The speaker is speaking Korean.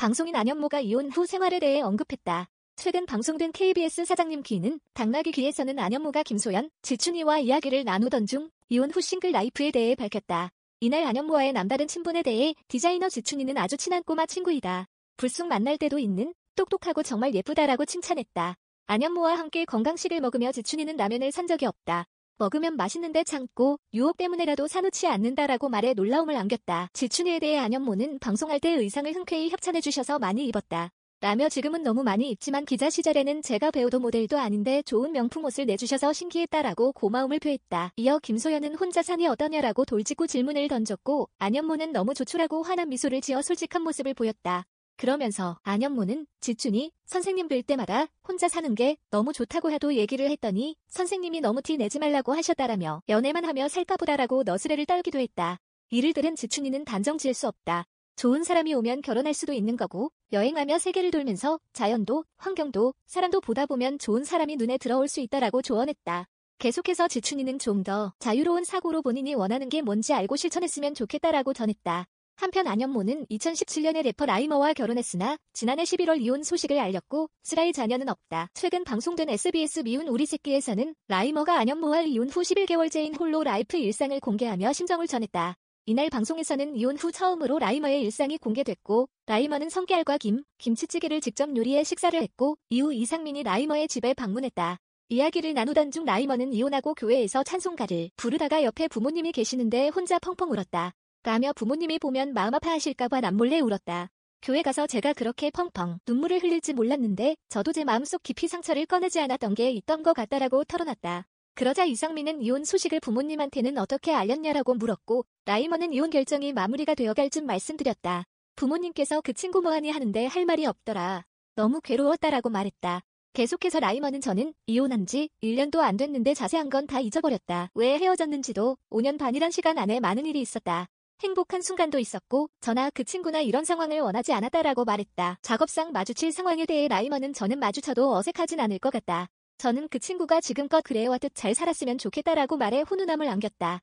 방송인 안현모가 이혼 후 생활에 대해 언급했다. 최근 방송된 KBS 사장님 귀는 당나귀 귀에서는 안현모가 김소연, 지춘이와 이야기를 나누던 중 이혼 후 싱글 라이프에 대해 밝혔다. 이날 안현모와의 남다른 친분에 대해 디자이너 지춘이는 아주 친한 꼬마 친구이다. 불쑥 만날 때도 있는 똑똑하고 정말 예쁘다라고 칭찬했다. 안현모와 함께 건강식을 먹으며 지춘이는 라면을 산 적이 없다. 먹으면 맛있는데 참고 유혹 때문에라도 사놓지 않는다라고 말해 놀라움을 안겼다. 지춘이에 대해 안현모는 방송할 때 의상을 흔쾌히 협찬해주셔서 많이 입었다. 라며 지금은 너무 많이 입지만 기자 시절에는 제가 배우도 모델도 아닌데 좋은 명품 옷을 내주셔서 신기했다라고 고마움을 표했다. 이어 김소연은 혼자 산이 어떠냐라고 돌직구 질문을 던졌고 안현모는 너무 조촐하고 환한 미소를 지어 솔직한 모습을 보였다. 그러면서 안현모는 지춘이 선생님 뵐 때마다 혼자 사는 게 너무 좋다고 하도 얘기를 했더니 선생님이 너무 티 내지 말라고 하셨다라며 연애만 하며 살까 보다라고 너스레를 떨기도 했다. 이를 들은 지춘이는 단정 지을 수 없다. 좋은 사람이 오면 결혼할 수도 있는 거고 여행하며 세계를 돌면서 자연도 환경도 사람도 보다 보면 좋은 사람이 눈에 들어올 수 있다라고 조언했다. 계속해서 지춘이는 좀 더 자유로운 사고로 본인이 원하는 게 뭔지 알고 실천했으면 좋겠다라고 전했다. 한편 안현모는 2017년에 래퍼 라이머와 결혼했으나 지난해 11월 이혼 소식을 알렸고 쓰라이 자녀는 없다. 최근 방송된 SBS 미운 우리 새끼에서는 라이머가 안현모와 이혼 후 11개월째인 홀로 라이프 일상을 공개하며 심정을 전했다. 이날 방송에서는 이혼 후 처음으로 라이머의 일상이 공개됐고 라이머는 성게알과 김, 김치찌개를 직접 요리해 식사를 했고 이후 이상민이 라이머의 집에 방문했다. 이야기를 나누던 중 라이머는 이혼하고 교회에서 찬송가를 부르다가 옆에 부모님이 계시는데 혼자 펑펑 울었다. 까며 부모님이 보면 마음 아파하실까봐 남몰래 울었다. 교회 가서 제가 그렇게 펑펑 눈물을 흘릴지 몰랐는데 저도 제 마음속 깊이 상처를 꺼내지 않았던 게 있던 것 같다라고 털어놨다. 그러자 이상민은 이혼 소식을 부모님한테는 어떻게 알렸냐라고 물었고 라이머는 이혼 결정이 마무리가 되어갈 쯤 말씀드렸다. 부모님께서 그 친구 뭐하니 하는데 할 말이 없더라. 너무 괴로웠다라고 말했다. 계속해서 라이머는 저는 이혼한 지 1년도 안 됐는데 자세한 건 다 잊어버렸다. 왜 헤어졌는지도 5년 반이란 시간 안에 많은 일이 있었다. 행복한 순간도 있었고 저나 그 친구나 이런 상황을 원하지 않았다라고 말했다. 작업상 마주칠 상황에 대해 라이먼은 저는 마주쳐도 어색하진 않을 것 같다. 저는 그 친구가 지금껏 그래와듯 잘 살았으면 좋겠다라고 말해 훈훈함을 안겼다.